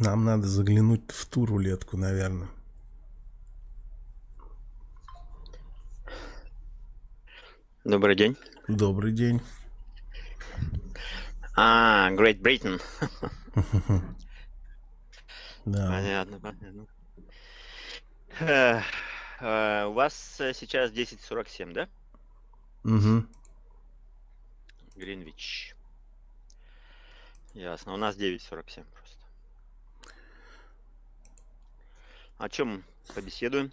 Нам надо заглянуть в ту рулетку, наверное. Добрый день. Добрый день. А, Great Britain. Да. Понятно, понятно. Э, э, у вас сейчас 10.47, да? Угу. Гринвич. Ясно. У нас 9.47. О чем побеседуем?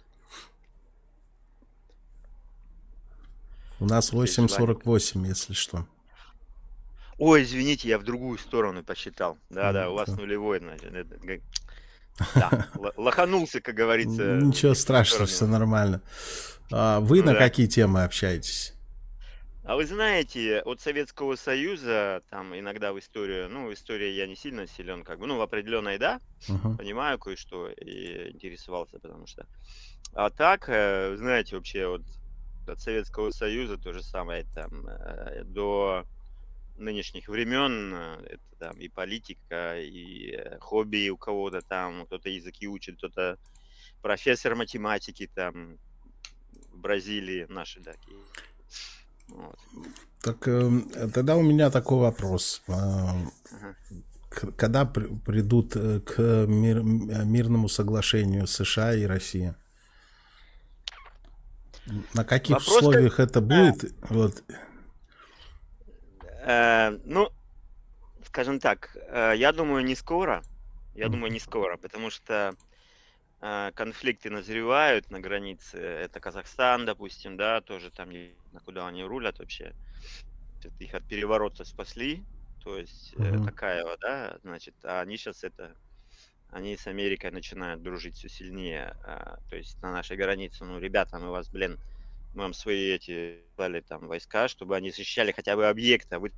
У нас 8.48, если что. Ой, извините, я в другую сторону посчитал. Да-да, у вас нулевой, значит. Да, лоханулся, как говорится. Ничего страшного, все нормально. А вы на какие темы общаетесь? А вы знаете, от Советского Союза, там иногда в историю, ну, в истории я не сильно силен, как бы, ну, в определенной, да, uh-huh. понимаю кое-что и интересовался, потому что. А так, э, знаете, вообще вот от Советского Союза то же самое, там, э, до нынешних времен, э, это там и политика, и хобби у кого-то там, кто-то языки учит, кто-то профессор математики там в Бразилии, наши, да, вот. Так эм, тогда у меня такой вопрос. Угу. Когда придут э, к мир, мирному соглашению США и Россия? На каких вопрос, условиях как... это будет? А... Вот. Э, ну, скажем так, э, я думаю, не скоро. Я mm. думаю, не скоро, потому что а, конфликты назревают на границе. Это Казахстан, допустим, да, тоже там, на куда они рулят вообще. Их от переворота спасли, то есть mm-hmm. такая, да, значит, а они сейчас это, они с Америкой начинают дружить все сильнее, а, то есть на нашей границе, ну, ребята, мы вас, блин, мы вам свои эти дали там войска, чтобы они защищали хотя бы объекты, а вы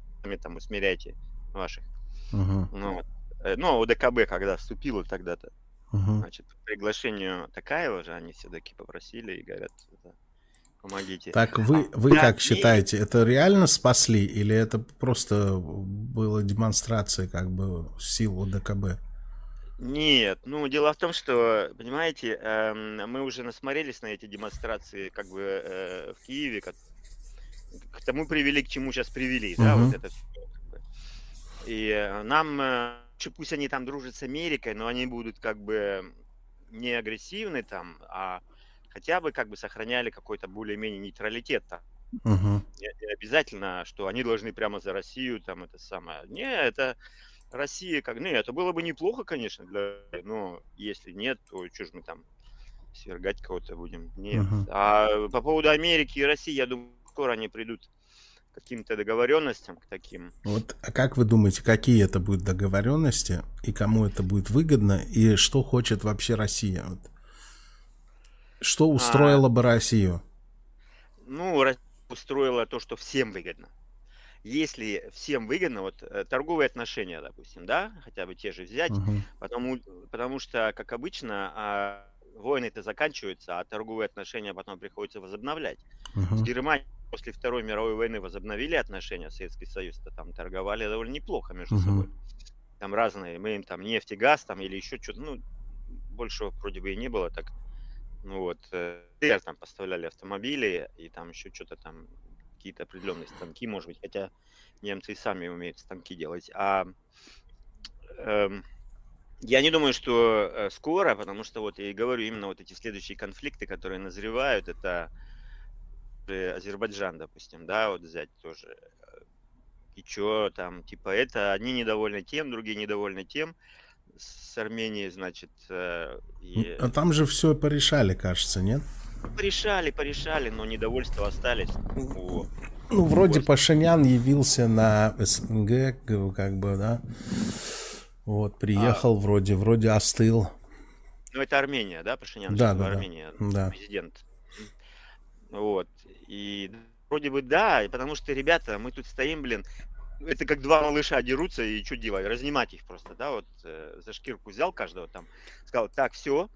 там усмиряете ваших. Mm-hmm. Ну, э, ну, ОДКБ а когда вступило тогда-то. Угу. Значит, приглашению такая уже они все-таки попросили и говорят, типа, помогите. Так вы, а вы а, как и... считаете, это реально спасли или это просто была демонстрация как бы сил ОДКБ? Нет, ну дело в том, что, понимаете, э, мы уже насмотрелись на эти демонстрации как бы э, в Киеве, как, к тому привели, к чему сейчас привели, угу. да, вот это все. И э, нам э, пусть они там дружат с Америкой, но они будут как бы не агрессивны там, а хотя бы как бы сохраняли какой-то более-менее нейтралитет там. Угу. Не, не обязательно, что они должны прямо за Россию там это самое. Не, это Россия как... ну это было бы неплохо, конечно, для... но если нет, то что же мы там свергать кого-то будем? Нет. Угу. А по поводу Америки и России, я думаю, скоро они придут каким-то договоренностям к таким. Вот, а как вы думаете, какие это будут договоренности и кому это будет выгодно и что хочет вообще Россия? Вот. Что а. устроило а, бы Россию? Ну, устроила то, что всем выгодно. Если всем выгодно, вот э, торговые отношения, допустим, да, хотя бы те же взять, угу. потому, потому что, как обычно, а, войны-то заканчиваются, а торговые отношения потом приходится возобновлять. Угу. С Германией после Второй мировой войны возобновили отношения, Советский Союз-то там торговали довольно неплохо между угу. собой. Там разные, мы им там нефть и газ там или еще что-то, ну, большего вроде бы и не было так. Ну вот, э, там поставляли автомобили и там еще что-то там, какие-то определенные станки, может быть, хотя немцы и сами умеют станки делать. А эм, я не думаю, что э, скоро, потому что вот я и говорю, именно вот эти следующие конфликты, которые назревают, это Э, Азербайджан, допустим, да, вот взять тоже. И э, чё там, типа это, одни недовольны тем, другие недовольны тем. С Арменией, значит... Э, и... А там же все порешали, кажется, нет? Порешали, порешали, но недовольства остались. У... Ну, ну, вроде Пашинян явился на СНГ, как бы, да. Вот, приехал а... вроде, вроде остыл. Ну, это Армения, да, Пашинян? Да, да, Армения, да. президент. Вот. И вроде бы да, потому что, ребята, мы тут стоим, блин, это как два малыша дерутся, и что делать? Разнимать их просто, да, вот э, за шкирку взял каждого там, сказал, так, все.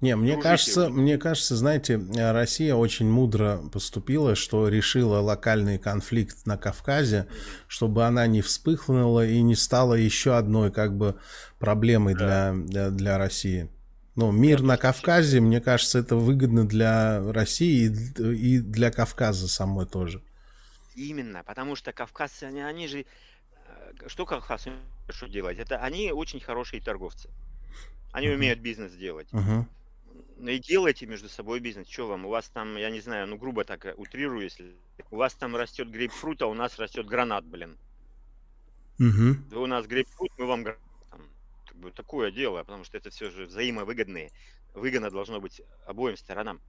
Не, мне дружите. кажется, мне кажется, знаете, э, Россия очень мудро поступила, что решила локальный конфликт на Кавказе, чтобы она не вспыхнула и не стала еще одной как бы проблемой да. для, для, для России. Ну, мир на Кавказе, мне кажется, это выгодно для России и для Кавказа самой тоже. Именно, потому что кавказцы, они, они же, э, что кавказцы что делать? Это они очень хорошие торговцы. Они uh-huh. умеют бизнес делать. Uh-huh. И делайте между собой бизнес. Что вам? У вас там, я не знаю, ну грубо так э, утрирую, если у вас там растет грейпфрут, а у нас растет гранат, блин. Угу. Uh-huh. Вы у нас грейпфрут, мы вам гранат бы такое дело, потому что это все же взаимовыгодные. Выгодно должно быть обоим сторонам.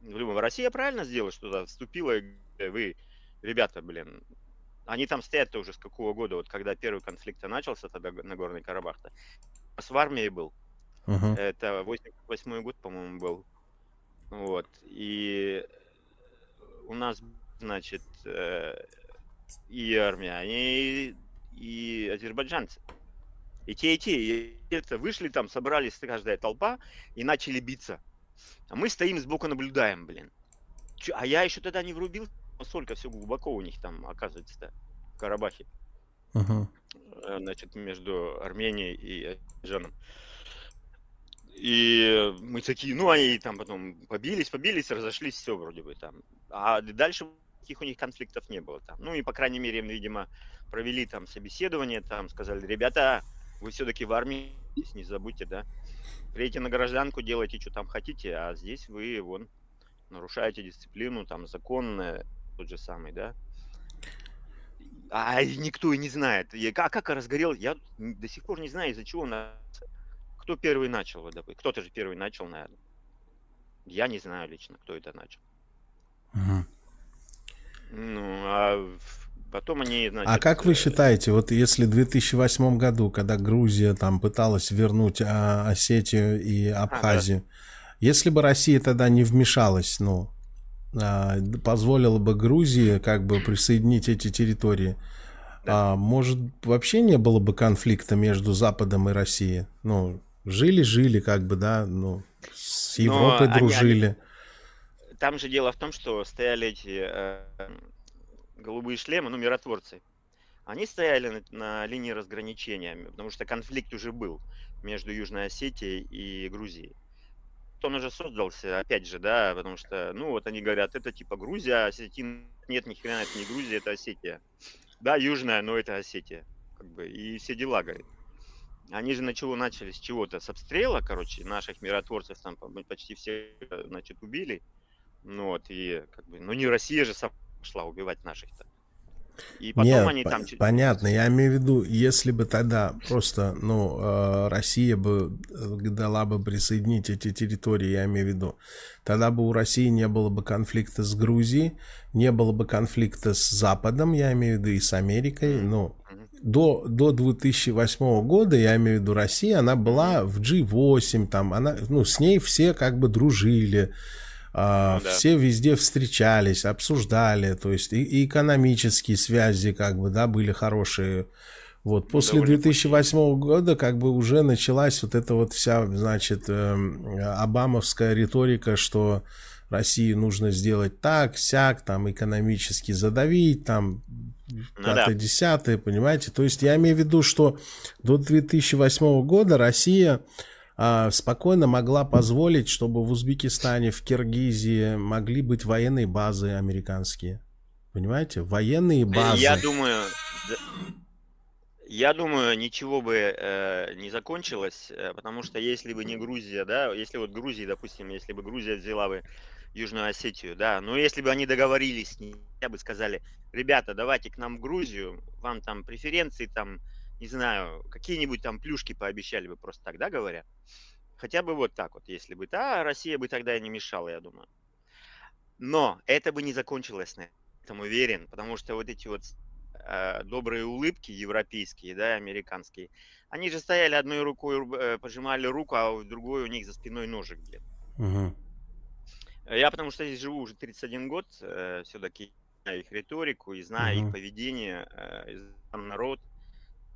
В любом Россия правильно сделала, что вступила, вы, ребята, блин, они там стоят-то уже с какого года, вот когда первый конфликт начался тогда на Горный Карабах-то. С в армии был. Uh-huh. Это 88 год, по-моему, был. Вот. И у нас, значит, э, и армия, они и азербайджанцы. И те, и те, и это вышли там, собрались каждая толпа и начали биться. А мы стоим сбоку наблюдаем, блин. Че, а я еще тогда не врубил, насколько все глубоко у них там оказывается-то в Карабахе. Ага. Э, значит, между Арменией и Азербайджаном. И мы такие, ну они там потом побились, побились, разошлись, все вроде бы там. А дальше никаких у них конфликтов не было там. Ну и, по крайней мере, видимо, провели там собеседование, там сказали, ребята, вы все-таки в армии, здесь не забудьте, да? Приедете на гражданку, делайте, что там хотите, а здесь вы, вон, нарушаете дисциплину, там, закон тот же самый, да? А никто и не знает. а как разгорел, я до сих пор не знаю, из-за чего. Нас... Кто первый начал ВДП? Кто-то же первый начал, наверное. Я не знаю лично, кто это начал. Угу. Ну, а Потом они, значит, а как вы э, считаете, вот если в 2008 году, когда Грузия там пыталась вернуть а, Осетию и Абхазию, а, да. если бы Россия тогда не вмешалась, ну, а, позволила бы Грузии как бы присоединить эти территории, да. а, может вообще не было бы конфликта между Западом и Россией? Ну, жили, жили, как бы, да, ну, с Европой Но дружили. Они, они... Там же дело в том, что стояли эти э, голубые шлемы, ну, миротворцы, они стояли на, на линии разграничения, потому что конфликт уже был между Южной Осетией и Грузией. Он уже создался, опять же, да, потому что, ну, вот они говорят, это типа Грузия, а Осетин... Нет, ни хрена, это не Грузия, это Осетия. Да, Южная, но это Осетия. Как бы, и все дела, говорит. Они же начало начали с чего-то, с обстрела, короче, наших миротворцев там почти все, э, значит, убили. Ну вот, и как бы, ну не Россия же сама пошла убивать наших-то. И потом Нет, они там... Понятно, я имею в виду, если бы тогда просто, ну, э, Россия бы э, дала бы присоединить эти территории, я имею в виду, тогда бы у России не было бы конфликта с Грузией, не было бы конфликта с Западом, я имею в виду, и с Америкой, mm-hmm. ну, до, до 2008 года, я имею в виду Россия, она была в G8, там, она, ну, с ней все как бы дружили, а, да. все везде встречались, обсуждали, то есть и, и экономические связи как бы, да, были хорошие. Вот после Довольно 2008 -го года как бы уже началась вот эта вот вся, значит, эм, обамовская риторика, что России нужно сделать так, сяк, там экономически задавить, там ну пятое, десятое, понимаете? То есть я имею в виду, что до 2008 года Россия а, спокойно могла позволить, чтобы в Узбекистане, в Киргизии могли быть военные базы американские. Понимаете? Военные э, базы. Я думаю, я думаю, ничего бы э, не закончилось, э, потому что если бы не Грузия, да, если вот Грузия, допустим, если бы Грузия взяла бы Южную Осетию, да, но если бы они договорились, с ней, я бы сказали, ребята, давайте к нам в Грузию, вам там преференции, там не знаю, какие-нибудь там плюшки пообещали бы просто тогда, говоря. Хотя бы вот так вот, если бы. Да, Россия бы тогда и не мешала, я думаю. Но это бы не закончилось на этом, уверен, потому что вот эти вот э, добрые улыбки европейские, да, американские, они же стояли одной рукой, э, пожимали руку, а другой у них за спиной ножик где-то. Угу. Я потому что здесь живу уже 31 год, э, все-таки знаю их риторику и знаю угу. их поведение, э, народ –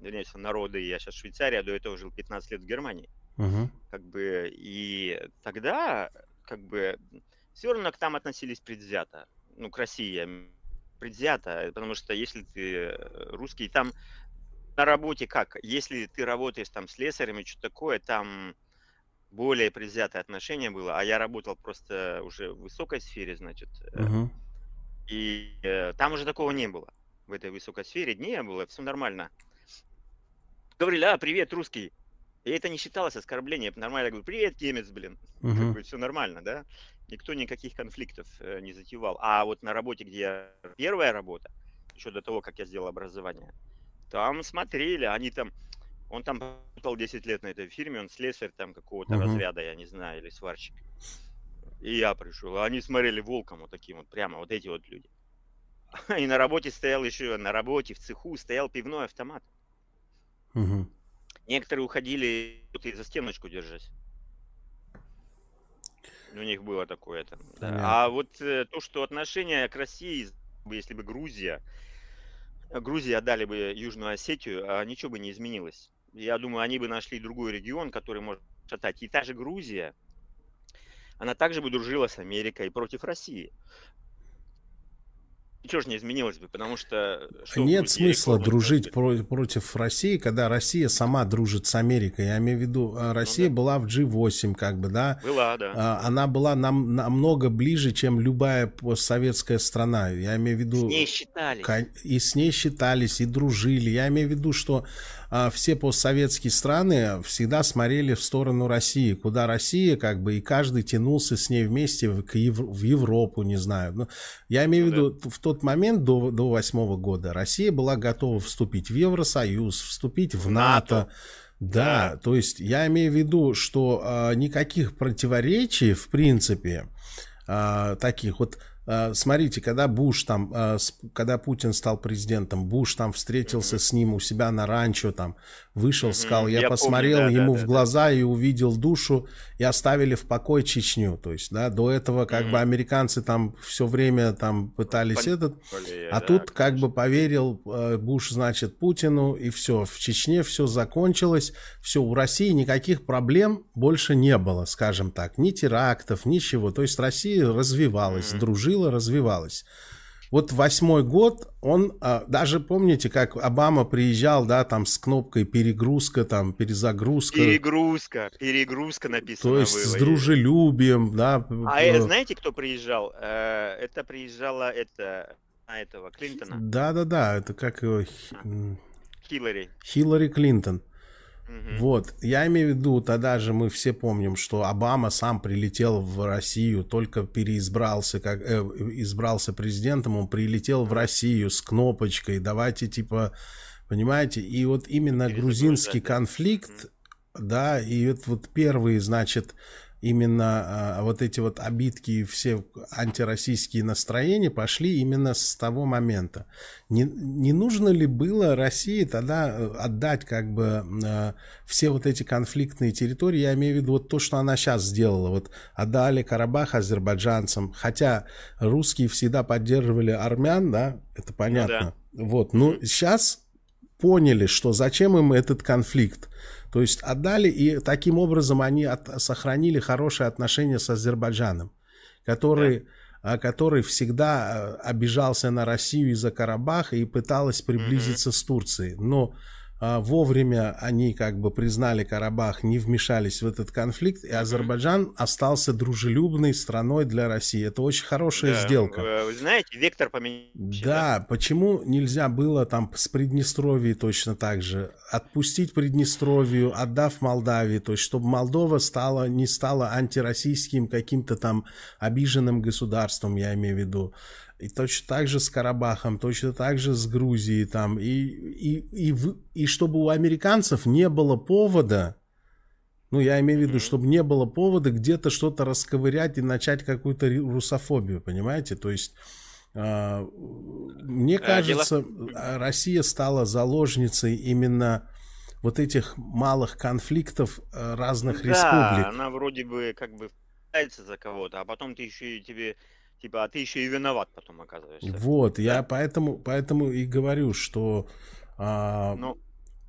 вернее, народы, я сейчас Швейцария, а до этого жил 15 лет в Германии. Угу. Как бы, и тогда, как бы, все равно к там относились предвзято. Ну, к России предвзято, потому что если ты русский, там на работе как? Если ты работаешь там с лесарями, что-то такое, там более предвзятое отношение было, а я работал просто уже в высокой сфере, значит, угу. и э, там уже такого не было в этой высокой сфере, не было, все нормально говорили, а, привет, русский. И это не считалось оскорблением. Нормально, я говорю, привет, немец, блин. Угу. Как бы, все нормально, да? Никто никаких конфликтов э, не затевал. А вот на работе, где я... первая работа, еще до того, как я сделал образование, там смотрели, они там... Он там работал 10 лет на этой фирме, он слесарь там какого-то угу. разряда, я не знаю, или сварщик. И я пришел. А они смотрели волком вот таким вот, прямо вот эти вот люди. И на работе стоял еще, на работе в цеху стоял пивной автомат. Угу. Некоторые уходили и за стеночку держась. У них было такое там. Да. А вот э, то, что отношение к России, если бы Грузия, Грузия отдали бы Южную Осетию, а ничего бы не изменилось. Я думаю, они бы нашли другой регион, который может шатать. И та же Грузия, она также бы дружила с Америкой против России ничего же не изменилось бы, потому что... Э, что Нет смысла дружить про- против России, когда Россия сама дружит с Америкой. Я имею в виду, э, ну Россия ну, да. была в G8, как бы, да? Была, да. А, она была нам намного ближе, чем любая постсоветская страна. Я имею в виду... С ней считались. И с ней считались, и дружили. Я имею в виду, что а все постсоветские страны всегда смотрели в сторону России, куда Россия, как бы, и каждый тянулся с ней вместе в, в Европу, не знаю. Но ну, я имею в ну виду, да. в тот момент до, до восьмого года Россия была готова вступить в Евросоюз, вступить в, НАТО. НАТО. Да, да, то есть я имею в виду, что э, никаких противоречий, в принципе, э, таких вот Э, смотрите, когда Буш там, э, когда Путин стал президентом, Буш там встретился с ним у себя на ранчо, там вышел, сказал, я, я посмотрел помню, да, ему да, в глаза да. и увидел душу, и оставили в покой Чечню, то есть, да, до этого как бы американцы там все время там пытались этот, а тут как бы поверил э, Буш, значит, Путину, и все, в Чечне все закончилось, все, у России никаких проблем больше не было, скажем так, ни терактов, ничего, то есть Россия развивалась, mm дружила, было, развивалось. Вот восьмой год, он, а, даже помните, как Обама приезжал, да, там с кнопкой перегрузка, там перезагрузка. Перегрузка, перегрузка написано. То есть с дружелюбием, да. А э, э, знаете, кто приезжал? Э, это приезжала это, а, этого, Клинтона. Да-да-да, это как его... А. Хиллари. Хиллари Клинтон. Угу. Вот, я имею в виду, тогда же мы все помним, что Обама сам прилетел в Россию, только переизбрался, как э, избрался президентом, он прилетел в Россию с кнопочкой, давайте типа, понимаете, и вот именно грузинский конфликт, да, и это вот первые, значит, именно э, вот эти вот обидки и все антироссийские настроения пошли именно с того момента. Не, не нужно ли было России тогда э, отдать как бы э, все вот эти конфликтные территории, я имею в виду вот то, что она сейчас сделала, вот отдали Карабах азербайджанцам, хотя русские всегда поддерживали армян, да, это ну понятно. Ну, да. Вот, но сейчас поняли, что зачем им этот конфликт. То есть отдали, и таким образом они от, сохранили хорошие отношения с Азербайджаном, который, да. А, который всегда э, обижался на Россию из-за Карабаха и пыталась приблизиться mm-hmm. с Турцией. Но а, вовремя они как бы признали Карабах, не вмешались в этот конфликт, и Азербайджан остался дружелюбной страной для России. Это очень хорошая да, сделка. Э, вы знаете, вектор поменялся. Да, почему нельзя было там с Приднестровье точно так же? Отпустить Приднестровью, отдав Молдавии, то есть чтобы Молдова стала, не стала антироссийским каким-то там обиженным государством, я имею в виду и точно так же с Карабахом, точно так же с Грузией там, и, и, и, в, и чтобы у американцев не было повода, ну, я имею в виду, чтобы не было повода где-то что-то расковырять и начать какую-то русофобию, понимаете? То есть, э, мне а, кажется, а, Россия стала заложницей именно вот этих малых конфликтов разных ну да, республик. она вроде бы как бы пытается за кого-то, а потом ты еще и тебе типа, а ты еще и виноват потом оказываешься. Вот, да? я поэтому, поэтому и говорю, что а, ну,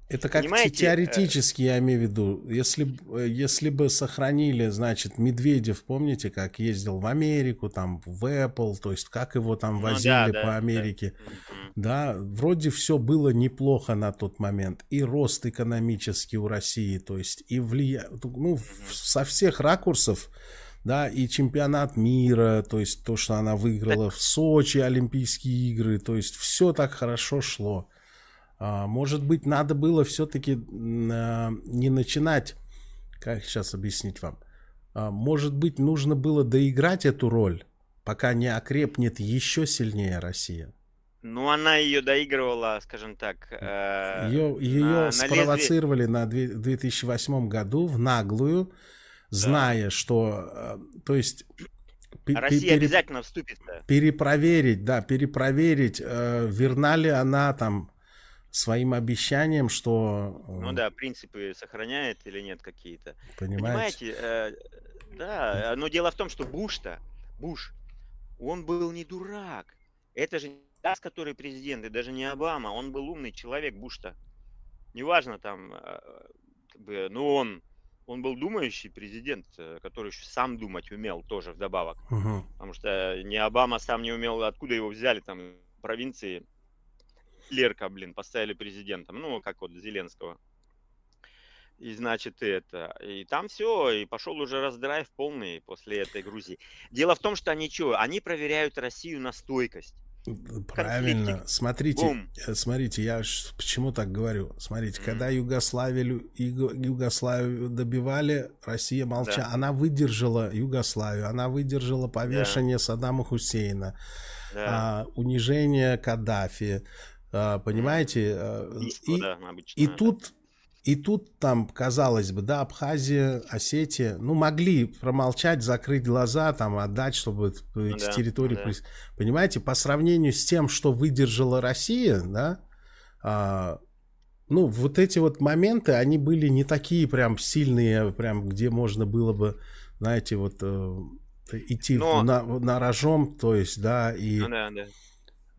это как э, теоретически, э... я имею в виду, если, э, если бы сохранили, значит, Медведев, помните, как ездил в Америку, там, в Apple, то есть как его там ну возили ну, да, да, по Америке, да. да, вроде все было неплохо на тот момент, и рост экономический у России, то есть и влия... ну, со всех ракурсов, да, и чемпионат мира, то есть то, что она выиграла в Сочи, Олимпийские игры, то есть все так хорошо шло. А, может быть, надо было все-таки а, не начинать, как сейчас объяснить вам, а, может быть, нужно было доиграть эту роль, пока не окрепнет еще сильнее Россия. Ну, она ее доигрывала, скажем так. Э, ее ее на, спровоцировали на, лезвие... на 2008 году в наглую, зная, да. что, э, то есть... Россия пере... обязательно вступит. Перепроверить, да, перепроверить, э, верна ли она там своим обещанием, что... Э, ну да, принципы сохраняет или нет какие-то. Понимаете? Понимаете э, да, но дело в том, что Буш-то, Буш, он был не дурак. Это же с Дас, который президент, и даже не Обама. Он был умный человек, Буш-то. Неважно там, э, как бы, ну он он был думающий президент, э, который еще сам думать умел тоже вдобавок. Угу. Потому что не Обама сам не умел, откуда его взяли там провинции Лерка, блин, поставили президентом, ну, как вот Зеленского. И значит, это. И там все, и пошел уже раздрайв полный после этой Грузии. Дело в том, что они чего, они проверяют Россию на стойкость. Правильно. Конфликты. Смотрите, Бум. Э, смотрите, я почему так говорю? Смотрите, mm. когда Югославию, Югославию добивали, Россия молча, да. она выдержала Югославию, она выдержала повешение да. Саддама Хусейна, да. а, унижение Каддафи. А, понимаете? Э, Истина, и, да, и тут и тут там, казалось бы, да, Абхазия, Осетия, ну, могли промолчать, закрыть глаза, там, отдать, чтобы эти да, территории... Да. Понимаете, по сравнению с тем, что выдержала Россия, да, а, ну, вот эти вот моменты, они были не такие прям сильные, прям где можно было бы, знаете, вот э, идти Но... на, на рожом, то есть, да, и... Ну, да, да.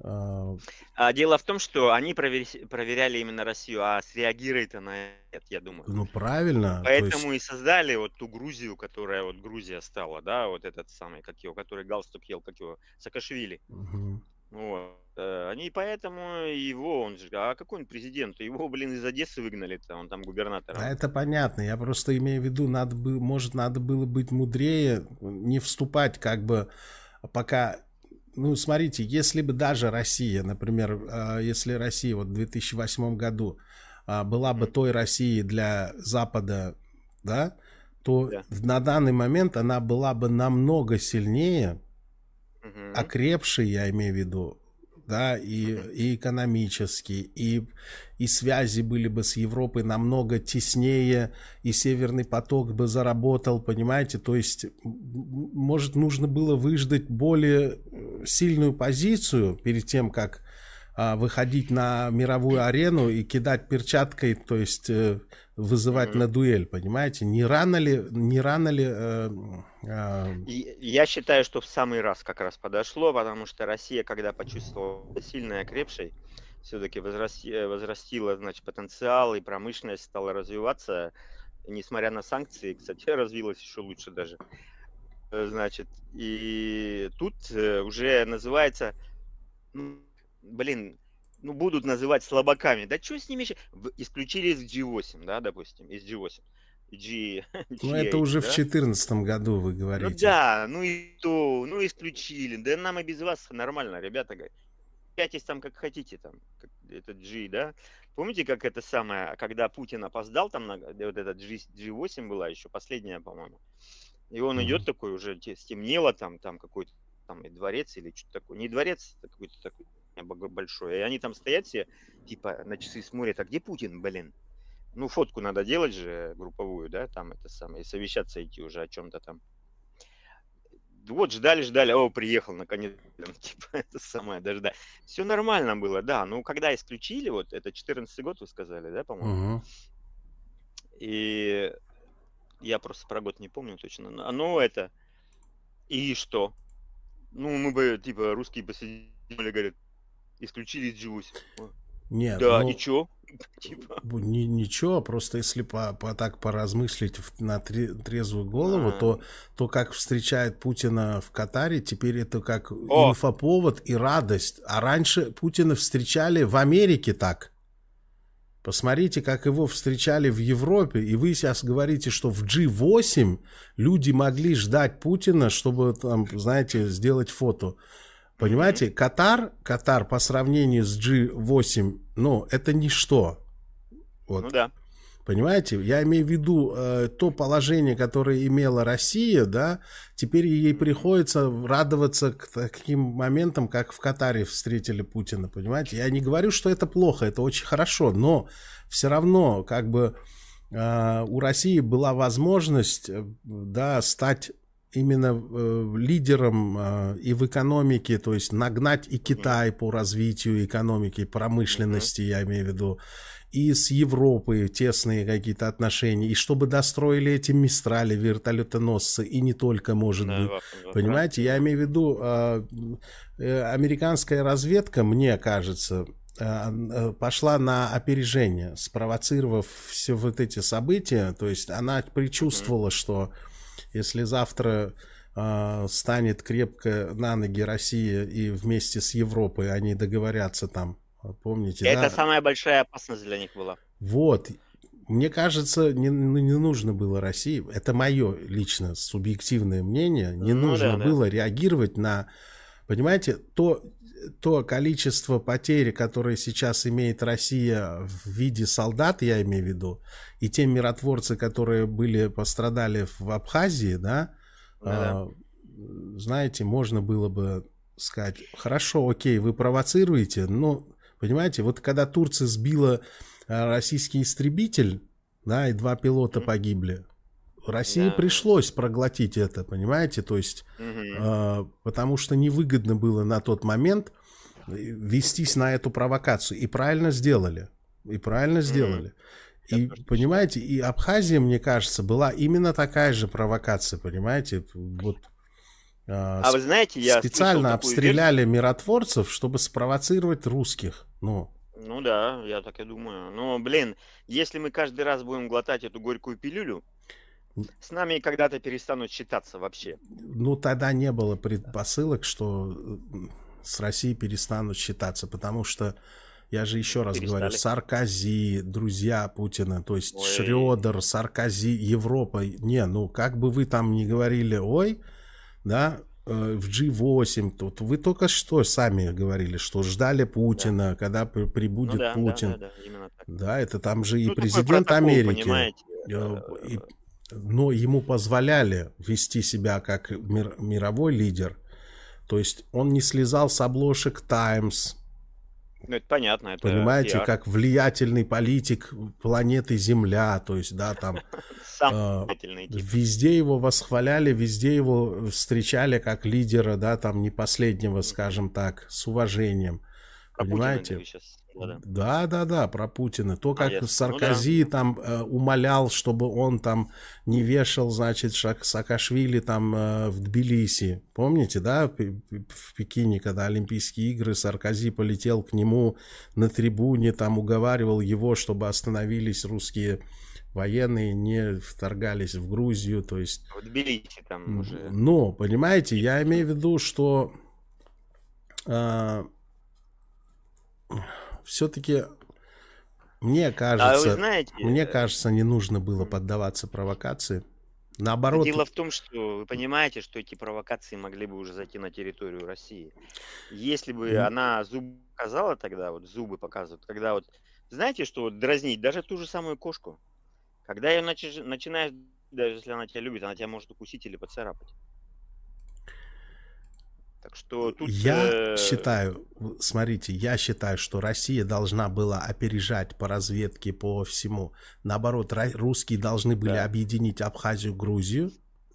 А, а дело в том, что они проверяли именно Россию, а среагирует она нет, я думаю. Ну правильно. Поэтому есть... и создали вот ту Грузию, которая вот Грузия стала, да, вот этот самый, как его, который галстук ел, как его, Саакашвили. Угу. Вот. Э, они поэтому его, он же, а какой он президент? Его, блин, из Одессы выгнали-то, он там губернатор. А это понятно, я просто имею в виду, надо бы, может, надо было быть мудрее, не вступать как бы пока ну, смотрите, если бы даже Россия, например, э, если Россия вот в 2008 году а, была бы той Россией для Запада, да, то да. на данный момент она была бы намного сильнее, угу. окрепшей, я имею в виду, да, и, и экономически, и, и связи были бы с Европой намного теснее, и Северный поток бы заработал, понимаете, то есть, может, нужно было выждать более э, сильную позицию перед тем, как а, выходить на мировую арену и кидать перчаткой, то есть э, вызывать mm-hmm. на дуэль, понимаете? Не рано ли, не рано ли? Э, э... Я считаю, что в самый раз как раз подошло, потому что Россия, когда почувствовала сильной, окрепшей, все-таки возрастила, э, возрастила, значит, потенциал и промышленность стала развиваться, несмотря на санкции, кстати, развилась еще лучше даже. Э, значит, и тут уже называется ну, блин, ну, будут называть слабаками. Да что с ними еще? Исключили из G8, да, допустим, из G8. G, G8, ну, это уже да? в 2014 году, вы ну говорите. Ну, да, ну и то, ну исключили. Да нам и без вас нормально, ребята. Пятьтесь там как хотите, там, как, это G, да. Помните, как это самое, когда Путин опоздал, там, на, вот этот G, G8 была еще, последняя, по-моему. И он mm-hmm. идет такой, уже стемнело там, там какой-то там и дворец или что-то такое. Не дворец, а какой-то такой большое. И они там стоят все, типа, на часы смотрят, а где Путин, блин? Ну, фотку надо делать же групповую, да, там это самое, и совещаться идти уже о чем-то там. Вот ждали, ждали, о, приехал наконец, типа, это самое, дождали. Все нормально было, да, ну, когда исключили, вот, это 14 год вы сказали, да, по-моему? Угу. И я просто про год не помню точно, но, но ну, это, и что? Ну, мы бы, типа, русские посидели, говорят, исключили Джусь. Нет, да, ну, и чё? Типа. Ни, ничего, просто если по, по, так поразмыслить на трезвую голову, А-а-а. то, то как встречает Путина в Катаре, теперь это как О! инфоповод и радость. А раньше Путина встречали в Америке так. Посмотрите, как его встречали в Европе, и вы сейчас говорите, что в G8 люди могли ждать Путина, чтобы там, знаете, сделать фото. Понимаете, Катар, Катар по сравнению с G8, ну, это ничто. Вот. Ну да. Понимаете, я имею в виду э, то положение, которое имела Россия, да, теперь ей приходится радоваться к таким моментам, как в Катаре встретили Путина, понимаете. Я не говорю, что это плохо, это очень хорошо, но все равно, как бы, э, у России была возможность, э, да, стать именно э, лидером э, и в экономике, то есть нагнать и Китай по развитию экономики, промышленности, я имею в виду, и с Европой тесные какие-то отношения, и чтобы достроили эти мистрали, вертолетоносцы, и не только, может да, быть. Да, Понимаете, да. я имею в виду, э, э, американская разведка, мне кажется, а, э, пошла на опережение, спровоцировав все вот эти события. То есть она предчувствовала, что если завтра э, станет крепко на ноги Россия и вместе с Европой они договорятся там, помните? Это да? самая большая опасность для них была. Вот. Мне кажется, не, ну, не нужно было России, это мое лично субъективное мнение, не ну, нужно да, было да. реагировать на, понимаете, то то количество потерь, которые сейчас имеет Россия в виде солдат, я имею в виду, и те миротворцы, которые были пострадали в Абхазии, да, да. Э, а, знаете, можно было бы сказать, хорошо, окей, вы провоцируете, но, понимаете, вот когда Турция сбила а, российский истребитель, да, и два пилота погибли, России да. пришлось проглотить это, понимаете? То есть, угу. э, потому что невыгодно было на тот момент э, вестись на эту провокацию. И правильно сделали. И правильно сделали. Угу. И, Я понимаете, и Абхазия, мне кажется, была именно такая же провокация, понимаете? Вот а, а вы знаете, я специально обстреляли версию. миротворцев, чтобы спровоцировать русских. Ну. ну да, я так и думаю. Но, блин, если мы каждый раз будем глотать эту горькую пилюлю, с нами когда-то перестанут считаться вообще. Ну, тогда не было предпосылок, что э, с Россией перестанут считаться, потому что я же еще раз Перестали. говорю, Саркози, друзья Путина, то есть ой. Шредер, Саркози, Европа. Не, ну как бы вы там ни говорили, ой, да, э, в G8, тут вы только что сами говорили, что ждали Путина, да. когда прибудет ну, да, Путин. Да, да, да, именно так. да, это там же и ну, президент Америки. Понимаете? Э, и но ему позволяли вести себя как мир, мировой лидер. То есть он не слезал с обложек Times. Ну, это понятно. Это Понимаете, пиар. как влиятельный политик планеты Земля. То есть, да, там... А, везде его восхваляли, везде его встречали как лидера, да, там не последнего, скажем так, с уважением. А Понимаете? Путина, года. Да, да, да, про Путина. То, а как а, Саркози ну, да. там э, умолял, чтобы он там не вешал, значит, Шак Саакашвили там э, в Тбилиси. Помните, да, в Пекине, когда Олимпийские игры, Саркози полетел к нему на трибуне, там уговаривал его, чтобы остановились русские военные не вторгались в Грузию, то есть... В Тбилиси там уже... Ну, понимаете, я имею в виду, что... Э, все-таки мне а кажется, а знаете, мне э, кажется, не нужно было поддаваться провокации. Наоборот. Дело в том, что вы понимаете, что эти провокации могли бы уже зайти на территорию России. Если бы mm. она зубы показала тогда, вот зубы показывают, когда вот, знаете, что вот дразнить даже ту же самую кошку, когда ее начи- начинаешь, даже если она тебя любит, она тебя может укусить или поцарапать. Так что тут... Я э, считаю, смотрите, я считаю, что Россия должна была опережать по разведке, по всему. Наоборот, русские должны были да. объединить Абхазию, Грузию,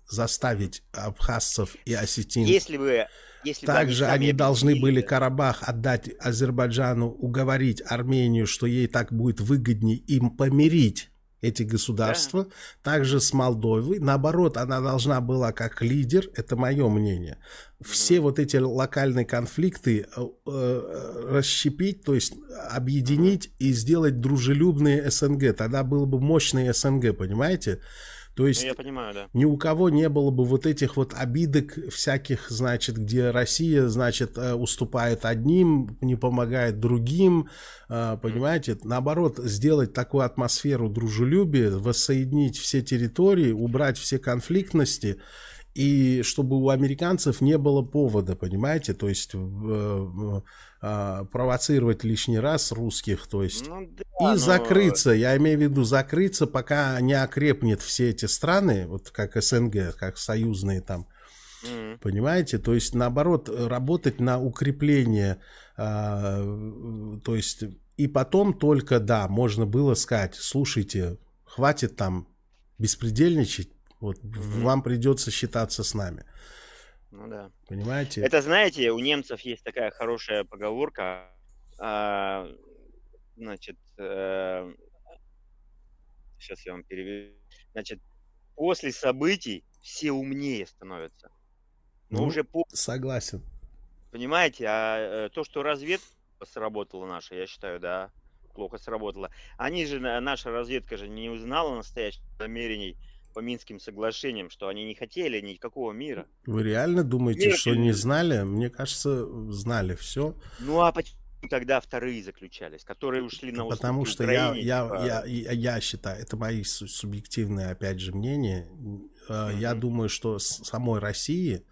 заставить абхазцев и осетинцев. Если бы если Также они должны были Карабах отдать Азербайджану, уговорить Армению, что ей так будет выгоднее им помирить эти государства, да. также с Молдовой. Наоборот, она должна была как лидер, это мое мнение, все mm вот эти локальные конфликты э, э расщепить, то есть объединить mm и сделать дружелюбные СНГ. Тогда было бы мощное СНГ, понимаете? То есть ну, я понимаю, да. ни у кого не было бы вот этих вот обидок всяких, значит, где Россия, значит, э, уступает одним, не помогает другим, э, понимаете? Наоборот, сделать такую атмосферу дружелюбия, воссоединить все территории, убрать все конфликтности и чтобы у американцев не было повода, понимаете? То есть э, э, провоцировать лишний раз русских, то есть ну, да, и но... закрыться, я имею в виду закрыться, пока не окрепнет все эти страны, вот как СНГ, как союзные там, понимаете, то есть наоборот работать на укрепление, э, то есть и потом только да, можно было сказать, слушайте, хватит там беспредельничать, вот mm-hmm. вам придется считаться с нами. Ну да. Понимаете? Это знаете, у немцев есть такая хорошая поговорка. А, значит, а, э, сейчас я вам переведу. Значит, после событий все умнее становятся. Но ну, уже по... Согласен. Понимаете, а э, то, что разведка сработала наша, я считаю, да, плохо сработала. Они же, наша разведка же не узнала настоящих намерений по Минским соглашениям, что они не хотели никакого мира. Вы реально думаете, мир, что не знали? Мне кажется, знали все. Ну а почему? тогда вторые заключались, которые ушли на Потому что я, типа? я, я, я считаю, это мои субъективные, опять же, мнения. Mm-hmm. Я думаю, что самой России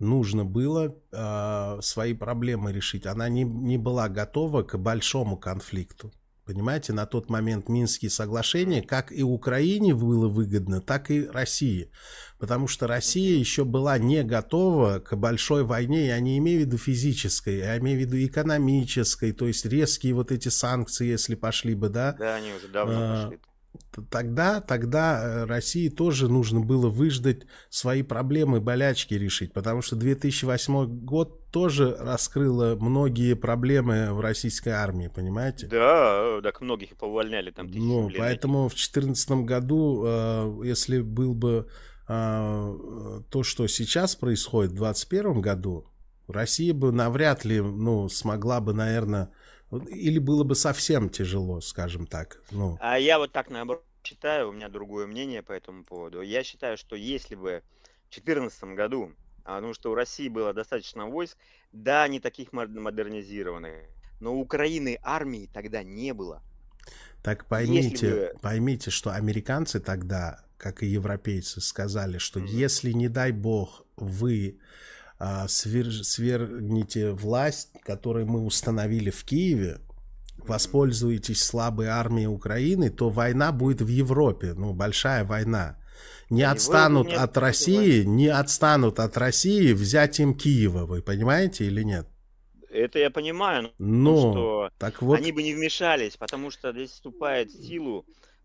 нужно было э, свои проблемы решить. Она не, не была готова к большому конфликту. Понимаете, на тот момент Минские соглашения, как и Украине было выгодно, так и России. Потому что Россия еще была не готова к большой войне, я не имею в виду физической, я имею в виду экономической, то есть резкие вот эти санкции, если пошли бы, да? Да, они уже давно а, пошли. Тогда, тогда э, России тоже нужно было выждать свои проблемы, болячки решить, потому что 2008 год тоже раскрыло многие проблемы в российской армии, понимаете? Да, так многих и повольняли там. Ну, поэтому этих. в 2014 году, э, если был бы э, то, что сейчас происходит в 2021 году, Россия бы навряд ли, ну, смогла бы, наверное, или было бы совсем тяжело, скажем так. Ну. А я вот так наоборот считаю, у меня другое мнение по этому поводу. Я считаю, что если бы в 2014 году потому а, ну, что у России было достаточно войск, да, не таких модернизированных, но у Украины армии тогда не было. Так поймите, бы... поймите, что американцы тогда, как и европейцы, сказали, что mm-hmm. если, не дай бог, вы а, свер... свергнете власть, которую мы установили в Киеве, воспользуетесь слабой армией Украины, то война будет в Европе, ну, большая война не отстанут от России, не отстанут от России взятием Киева, вы понимаете или нет? Это я понимаю, но ну, что так вот... они бы не вмешались, потому что здесь вступает в силу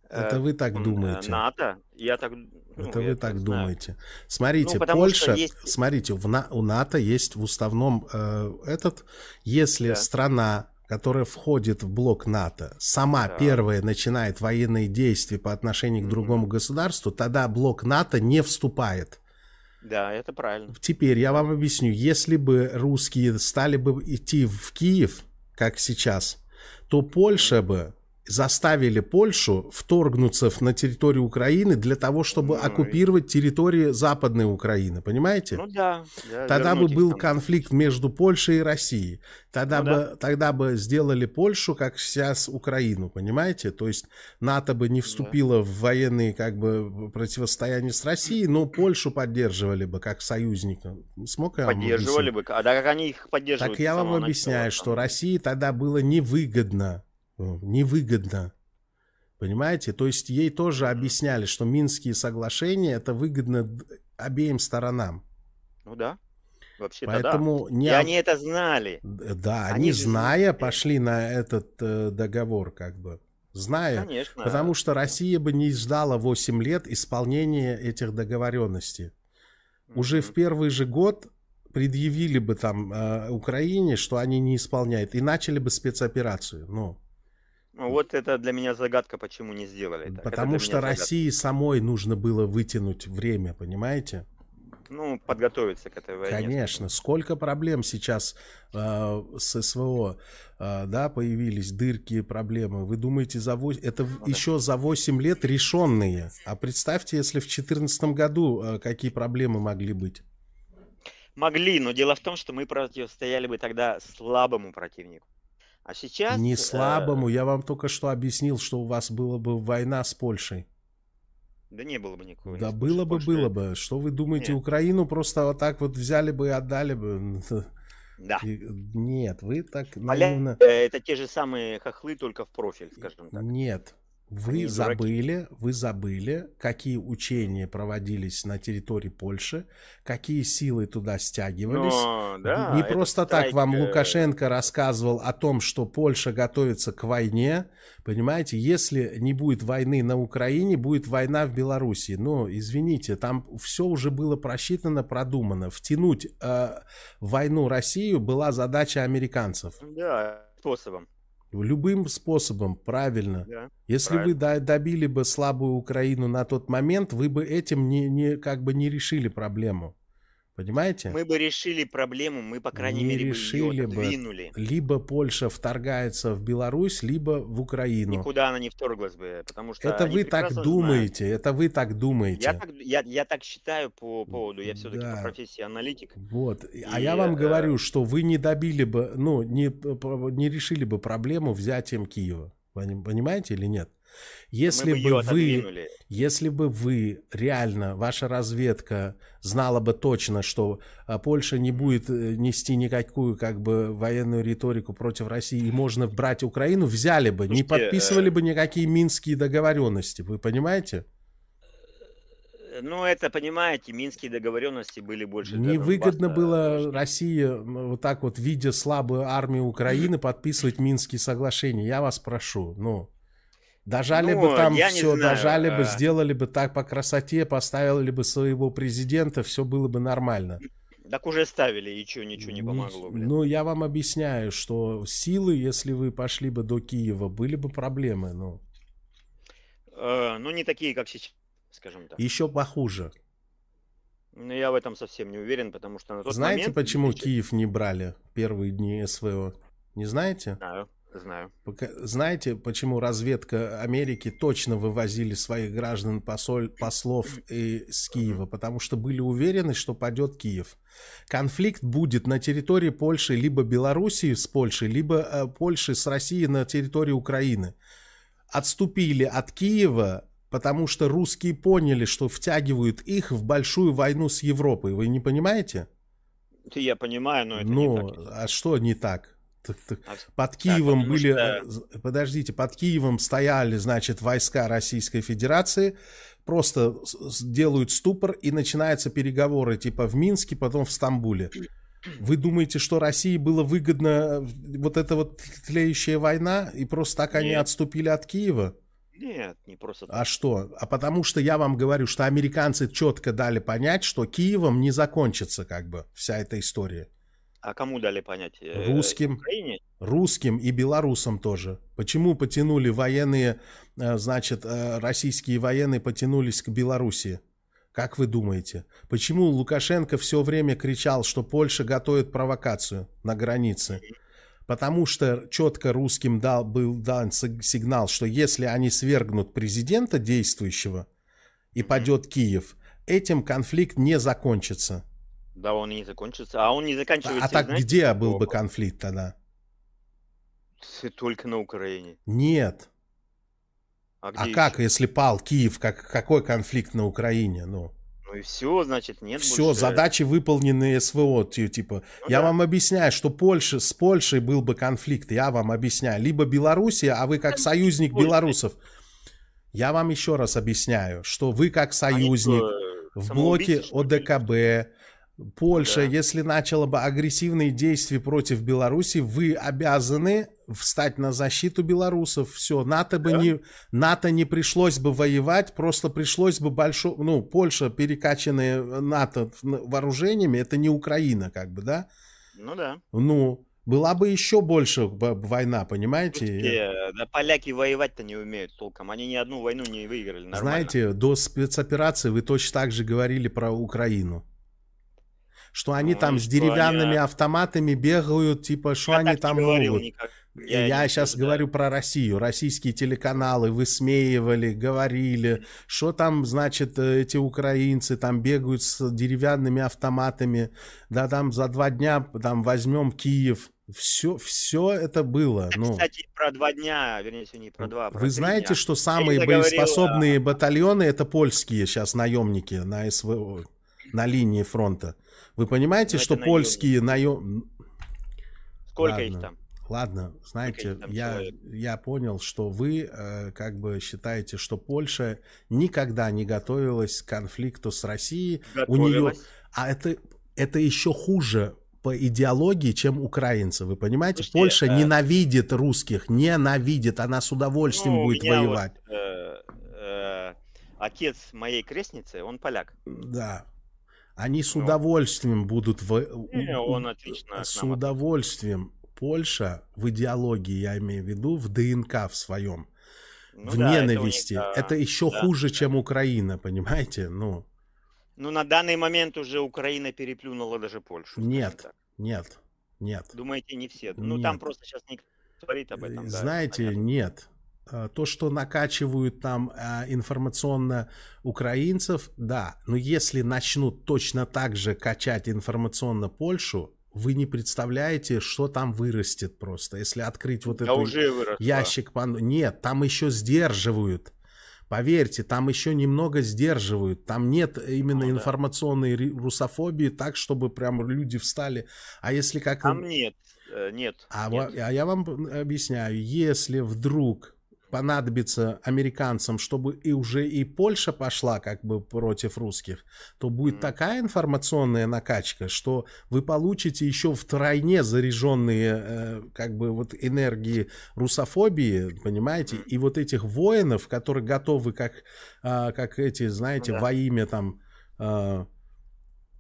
э, это вы так думаете? НАТО. Я так. Ну, это я вы так знаю. думаете? Ну, смотрите, ну, Польша. Есть... Смотрите, в у НАТО есть в уставном э, этот, если да. страна которая входит в блок НАТО, сама да. первая начинает военные действия по отношению к другому государству, тогда блок НАТО не вступает. Да, это правильно. Теперь я вам объясню. Если бы русские стали бы идти в Киев, как сейчас, то Польша бы заставили Польшу вторгнуться на территорию Украины для того, чтобы ну, оккупировать территории Западной Украины, понимаете? Ну да. да тогда бы был там. конфликт между Польшей и Россией. Тогда, ну, бы, да. тогда бы сделали Польшу, как сейчас Украину, понимаете? То есть НАТО бы не ну вступило да. в военные как бы противостояние с Россией, но Польшу поддерживали бы как союзника. Смог я Поддерживали бы, а да как они их поддерживают? Так я вам объясняю, начала, что России тогда было невыгодно невыгодно. Понимаете? То есть ей тоже объясняли, что Минские соглашения это выгодно обеим сторонам. Ну да. Вообще Поэтому да. Не... И они это знали. Да, они, они зная знали. пошли на этот э, договор как бы. Зная. Конечно. Потому что Россия бы не ждала 8 лет исполнения этих договоренностей. Mm-hmm. Уже в первый же год предъявили бы там э, Украине, что они не исполняют, и начали бы спецоперацию. Ну, вот это для меня загадка, почему не сделали так. Потому это что России загадка. самой нужно было вытянуть время, понимаете? ну, подготовиться к этой войне. Конечно. Сколько проблем сейчас э, с СВО, э, а, да, появились, дырки, проблемы. Вы думаете, за 8... это ну, еще да. за 8 лет решенные. А представьте, если в 2014 году э, какие проблемы могли быть. Могли, но дело в том, что мы противостояли бы тогда слабому противнику. А сейчас... Не э, слабому. Я вам только что объяснил, что у вас была бы война с Польшей. Да не было бы никакой. Да было бы, было бы. Что вы думаете, Украину просто вот так вот взяли бы и отдали бы? Да. Нет, вы так наивно... Э, это те же самые хохлы, только в профиль, скажем так. Нет, вы Они забыли, дураки. вы забыли, какие учения проводились на территории Польши, какие силы туда стягивались. Но, да, Не просто так тайка... вам э. Лукашенко рассказывал о том, что Польша готовится к войне. Понимаете, если не будет войны на Украине, будет война в Белоруссии. Но извините, там все уже было просчитано, продумано. Втянуть э, войну Россию была задача американцев. Да, способом. Ну, любым способом, правильно. Да, Если правильно. вы добили бы слабую Украину на тот момент, вы бы этим не, не, как бы не решили проблему. Понимаете? Мы бы решили проблему, мы, по крайней не мере, решили бы ее двинули. Либо Польша вторгается в Беларусь, либо в Украину. Никуда она не вторглась бы, потому что... Это вы так думаете, это вы так думаете. Я так, я, я так считаю по поводу, я все-таки да. по профессии аналитик. Вот, а и, а я вам э... говорю, что вы не добили бы, ну, не, э, не решили бы проблему взятием Киева. Понимаете или нет? Если бы, бы вы, если бы вы реально ваша разведка знала бы точно, что а, Польша не будет э, нести никакую как бы военную риторику против России и можно брать Украину, взяли бы, Слушайте, не подписывали э, бы никакие минские договоренности, вы понимаете? Ну, это, понимаете, минские договоренности были больше... Невыгодно Донбасса, было э, что... России вот так вот, видя слабую армию Украины, подписывать минские соглашения. Я вас прошу, ну... Дожали ну, бы там все, дожали бы, ну, а. сделали бы так по красоте, поставили бы своего президента, все было бы нормально. Так уже ставили, и что, ничего не помогло. Блин. Ну, я вам объясняю, что силы, если вы пошли бы до Киева, были бы проблемы, но. Ну. Э, ну, не такие, как сейчас, скажем так. Еще похуже. Ну, я в этом совсем не уверен, потому что на тот Знаете, момент... почему Киев не брали первые дни СВО? Не знаете? Знаю. Знаю. Знаете, почему разведка Америки точно вывозили своих граждан посоль, послов из Киева? Потому что были уверены, что падет Киев. Конфликт будет на территории Польши, либо Белоруссии с Польшей, либо э, Польши с Россией на территории Украины. Отступили от Киева, потому что русские поняли, что втягивают их в большую войну с Европой. Вы не понимаете? Я понимаю, но это ну, не так. А что не так? А под Киевом да, были, что... Э, подождите, под Киевом стояли, значит, войска Российской Федерации, просто делают ступор и начинаются переговоры, типа в Минске, потом в Стамбуле. Вы думаете, что России было выгодно э, вот эта вот тлеющая война, и просто так Нет. они отступили от Киева? Нет, не просто а так. А что? А потому что я вам говорю, что американцы четко дали понять, что Киевом не закончится как бы вся эта история. А кому дали понять? Э, русским, Украине? русским и белорусам тоже. Почему потянули военные, э, значит, э, российские военные потянулись к Белоруссии? Как вы думаете, почему Лукашенко все время кричал, что Польша готовит провокацию на границе? Потому что четко русским дал, был дан сигнал, что если они свергнут президента действующего и падет Киев, этим конфликт не закончится. Да, он и не закончится. А он не заканчивается. А так знаете, где был бы конфликт тогда? Только на Украине. Нет. А, а как, если пал Киев, как, какой конфликт на Украине? Ну. Ну и все, значит, нет. Все, больше... задачи выполнены СВО. Типа, ну, я да. вам объясняю, что Польша, с Польшей был бы конфликт, я вам объясняю. Либо Белоруссия, а вы как да, союзник Польша. белорусов. Я вам еще раз объясняю, что вы как а союзник а в блоке ОДКБ, Польша, да. если начала бы агрессивные действия против Беларуси, вы обязаны встать на защиту белорусов. Все, НАТО бы да. не НАТО не пришлось бы воевать, просто пришлось бы большой, ну Польша перекачанная НАТО вооружениями, это не Украина, как бы, да? Ну да. Ну была бы еще больше война, понимаете? Слушайте, да поляки воевать-то не умеют толком. Они ни одну войну не выиграли. Нормально. Знаете, до спецоперации вы точно так же говорили про Украину что они ну, там с деревянными я... А? автоматами бегают, типа, что они там могут. Никак. Я, я сейчас никогда. говорю про Россию. Российские телеканалы высмеивали, говорили, что там, значит, э, эти украинцы там бегают с деревянными автоматами. Да там за два дня там возьмем Киев. Все, все это было. Кстати, ну. Кстати, про два дня, вернее, не про два. Про Вы знаете, дня. что самые Я а боеспособные говорил, батальоны это польские сейчас наемники на СВО, на линии фронта. Вы понимаете, Давайте ну, что польские наем... Сколько Ладно. их там? Ладно, знаете, я, я понял, что вы э, как бы считаете, что Польша никогда не готовилась к конфликту с Россией. У нее... А это, это еще хуже по идеологии, чем украинцы. Вы понимаете, Слушайте, Польша э... ненавидит русских, ненавидит, она с удовольствием ну, будет воевать. Вот, э, э, отец моей крестницы, он поляк. Да. Они с ну, удовольствием будут... В... Не, он отлично. С удовольствием. Польша в идеологии, я имею в виду, в ДНК в своем. Ну, в да, ненависти. Это, них, да, это еще да, хуже, да. чем Украина, понимаете? Ну. ну, на данный момент уже Украина переплюнула даже Польшу. Нет, нет, нет. Думаете, не все? Нет. Ну, там просто сейчас не говорит об этом. Э, знаете, да, нет. Э, то, что накачивают там э, информационно украинцев, да. Но если начнут точно так же качать информационно Польшу, вы не представляете, что там вырастет просто. Если открыть вот этот ящик... Нет, там еще сдерживают. Поверьте, там еще немного сдерживают. Там нет именно ну, да. информационной русофобии так, чтобы прям люди встали. А если как... Там нет, э, нет. А, нет. а я вам объясняю, если вдруг понадобится американцам, чтобы и уже и Польша пошла как бы против русских, то будет mm. такая информационная накачка, что вы получите еще втройне заряженные э, как бы вот энергии русофобии, понимаете, mm. и вот этих воинов, которые готовы как, э, как эти, знаете, ну, да. во имя там... Э,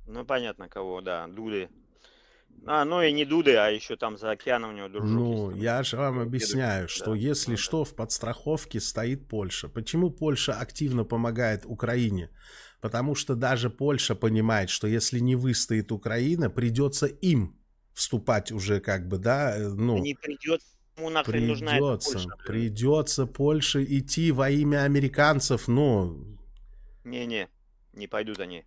ну понятно кого, да, дули а, ну и не Дуды, а еще там за океаном у него дружок. Ну, я же вам объясняю, что если да. что, в подстраховке стоит Польша. Почему Польша активно помогает Украине? Потому что даже Польша понимает, что если не выстоит Украина, придется им вступать уже как бы, да, э, ну... Не придется ему нахрен придется, нужна Польша. Придется Польше идти во имя американцев, но. Не-не, не пойдут они.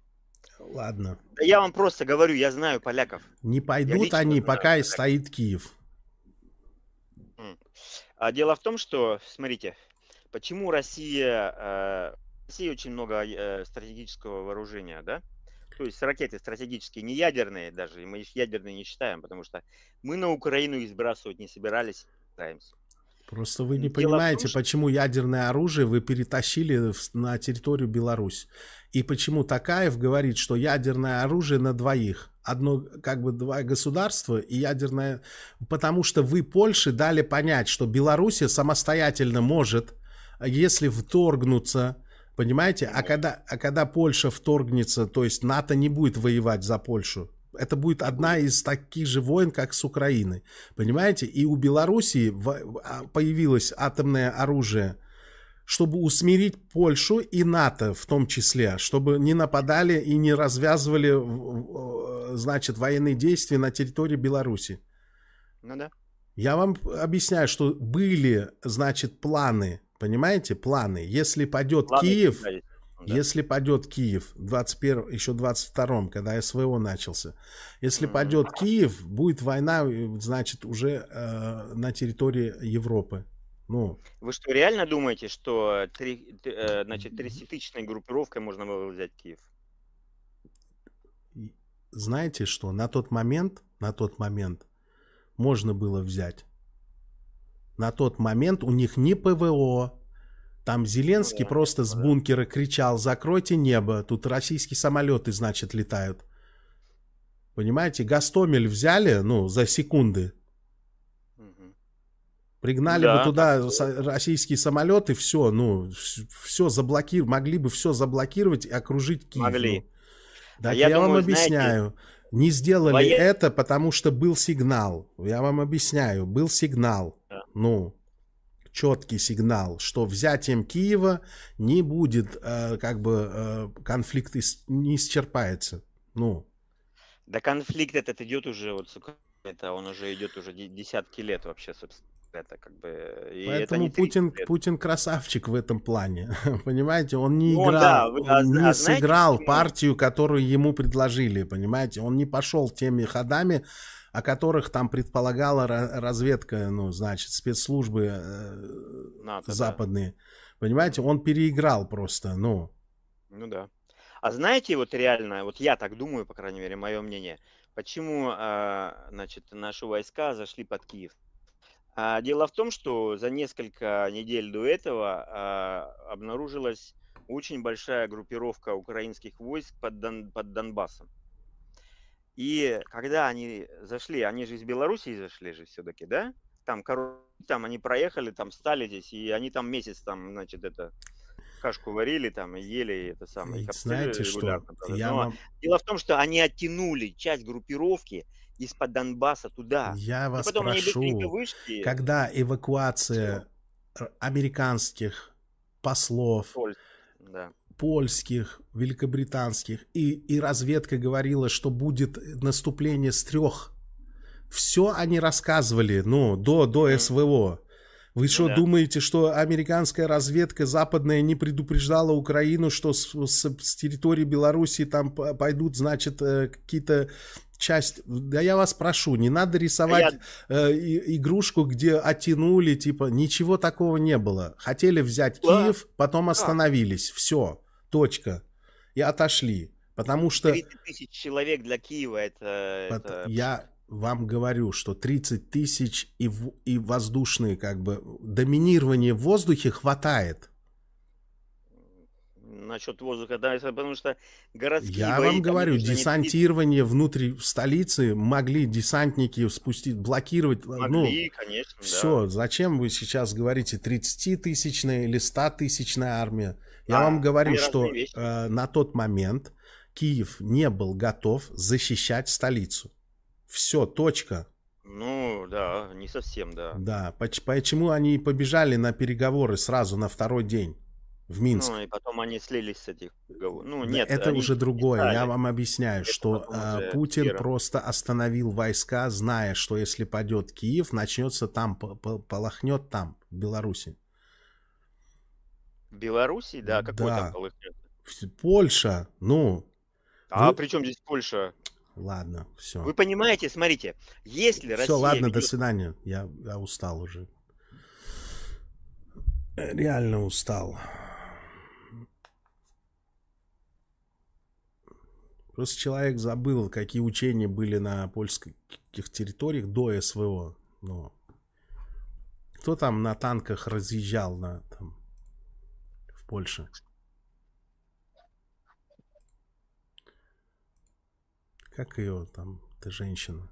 Ладно. я вам просто говорю, я знаю поляков. Не пойдут они, знаю, пока поляков. стоит Киев. А дело в том, что, смотрите, почему Россия, э, Россия очень много э, стратегического вооружения, да? То есть ракеты стратегические, не ядерные даже, и мы их ядерные не считаем, потому что мы на Украину их сбрасывать не собирались, стараемся. Просто вы не Дело понимаете, том, что... почему ядерное оружие вы перетащили в, на территорию Беларусь. И почему Такаев говорит, что ядерное оружие на двоих. Одно, как бы два государства и ядерное... Потому что вы Польше дали понять, что Беларусь самостоятельно может, если вторгнуться, понимаете? А когда, а когда Польша вторгнется, то есть НАТО не будет воевать за Польшу это будет одна из таких же войн, как с Украиной. Понимаете? И у Белоруссии а, появилось атомное оружие, чтобы усмирить Польшу и НАТО в том числе, чтобы не нападали и не развязывали, э, значит, военные действия на территории Беларуси. Ну да. Я вам объясняю, что были, значит, планы, понимаете, планы. Если пойдет планы Киев... Понимаете да. Если падет Киев 21, еще 22-м, когда СВО начался, если mm-hmm. падет Киев, будет война, э, значит, уже э, на территории Европы. Ну. Вы что, реально думаете, что три, э, значит, 30-тысячной группировкой можно было взять Киев? Знаете что, на тот момент, на тот момент можно было взять. На тот момент у них ни ПВО, там Зеленский просто с бункера кричал «Закройте небо! Тут российские самолеты, значит, летают». Понимаете, Гастомель взяли, ну, за секунды. Пригнали да. бы туда российские самолеты, все, ну, все заблокировать, могли бы все заблокировать и окружить Киев. Могли. Да, ну. я, я думаю, вам объясняю. Знаете, не сделали воен... это, потому что был сигнал. Я вам объясняю, был сигнал. Да. Ну, четкий сигнал, что взятием Киева не будет, э, как бы, э, конфликт ис- не исчерпается. Ну. Да конфликт этот идет уже, вот, сука, это он уже идет уже десятки лет вообще, собственно это как бы. И Поэтому это Путин, Путин красавчик в этом плане. понимаете, он не ну, играл, он, да, он а, не а, сыграл знаете, партию, которую ему предложили. Понимаете, он не пошел теми ходами, о которых там предполагала разведка, ну, значит, спецслужбы э, НАТО, западные. Да. Понимаете, он переиграл просто, ну. Ну да. А знаете, вот реально, вот я так думаю, по крайней мере, мое мнение, почему, а, значит, наши войска зашли под Киев? А, дело в том, что за несколько недель до этого а, обнаружилась очень большая группировка украинских войск под, Дон, под Донбассом. И когда они зашли, они же из Белоруссии зашли же все-таки, да? Там, короче, там они проехали, там стали здесь, и они там месяц там, значит, это кашку варили там и ели это самое. Их Знаете что? Я вам... Дело в том, что они оттянули часть группировки из-под Донбасса туда. Я и вас потом прошу, вышли, когда эвакуация все. Э, американских послов, Соль, да польских, великобританских, и, и разведка говорила, что будет наступление с трех. Все они рассказывали, ну, до, до СВО. Вы что, ну да. думаете, что американская разведка западная не предупреждала Украину, что с, с, с территории Беларуси там пойдут, значит, э, какие-то часть. Да я вас прошу, не надо рисовать я... э, игрушку, где оттянули, типа, ничего такого не было. Хотели взять да. Киев, потом а. остановились. Все. Точка. И отошли. Потому что... 30 тысяч человек для Киева это... Под... это... Я вам говорю, что 30 тысяч и, в... и воздушные, как бы, доминирование в воздухе хватает. Насчет воздуха, да, потому что городские Я бои, вам говорю, десантирование не... внутри столицы могли десантники спустить, блокировать. Э, ну, могли, ну, конечно, Все, да. зачем вы сейчас говорите 30-тысячная или 100-тысячная армия? Я а, вам говорю, что э, на тот момент Киев не был готов защищать столицу. Все, точка. Ну, да, не совсем, да. Да, почему они побежали на переговоры сразу на второй день? в ну, Минск. Ну, и потом они слились с этих переговоров. Ну, нет. Это уже другое. Стали. Я вам объясняю, это что э, Путин вера. просто остановил войска, зная, что если падет Киев, начнется там, полохнет там, в Беларуси. Белоруссии, да? Какой да. там колыхнет? Польша, ну. А вы... при чем здесь Польша? Ладно, все. Вы понимаете, смотрите, если все, Россия... Все, ладно, ведет... до свидания, я, я устал уже. Реально устал. Просто человек забыл, какие учения были на польских территориях до СВО. Но кто там на танках разъезжал на там, Польши. Как ее там, ты женщина?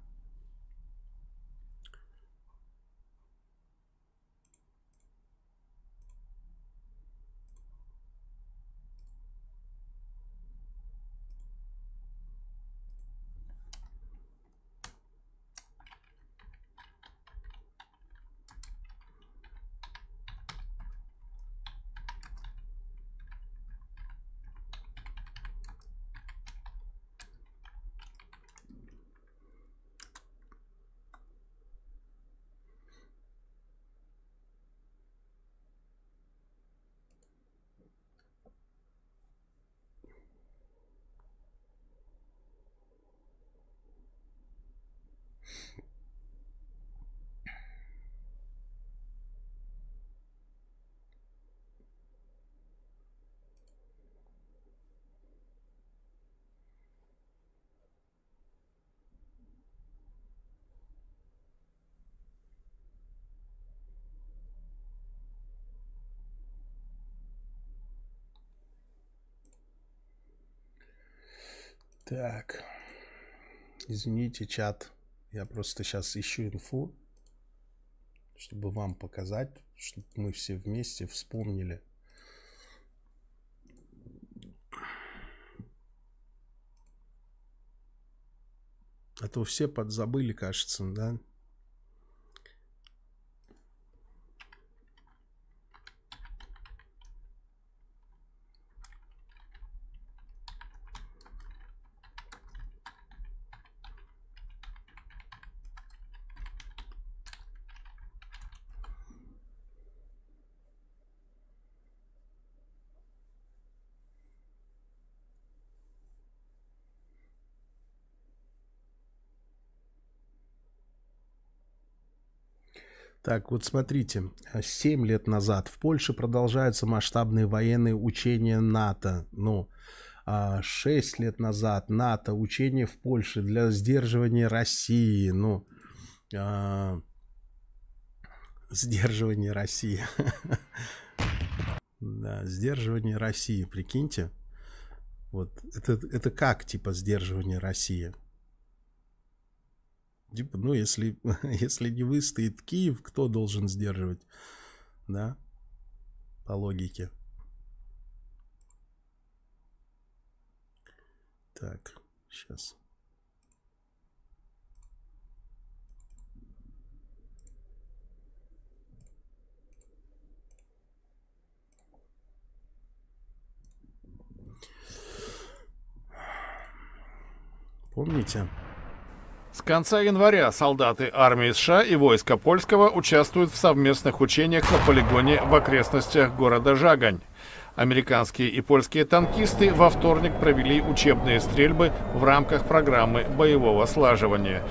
Так. Извините, чат. Я просто сейчас ищу инфу, чтобы вам показать, чтобы мы все вместе вспомнили. А то все подзабыли, кажется, да? Так, вот смотрите, 7 лет назад в Польше продолжаются масштабные военные учения НАТО. Ну, 6 а лет назад НАТО, учения в Польше для сдерживания России. Ну, э, сдерживание России. Да, сдерживание России, прикиньте. Вот это, это как, типа, сдерживание России? Типа, ну, если, если не выстоит Киев, кто должен сдерживать? Да? По логике. Так, сейчас. Помните? С конца января солдаты армии США и войска польского участвуют в совместных учениях на полигоне в окрестностях города Жагань. Американские и польские танкисты во вторник провели учебные стрельбы в рамках программы боевого слаживания.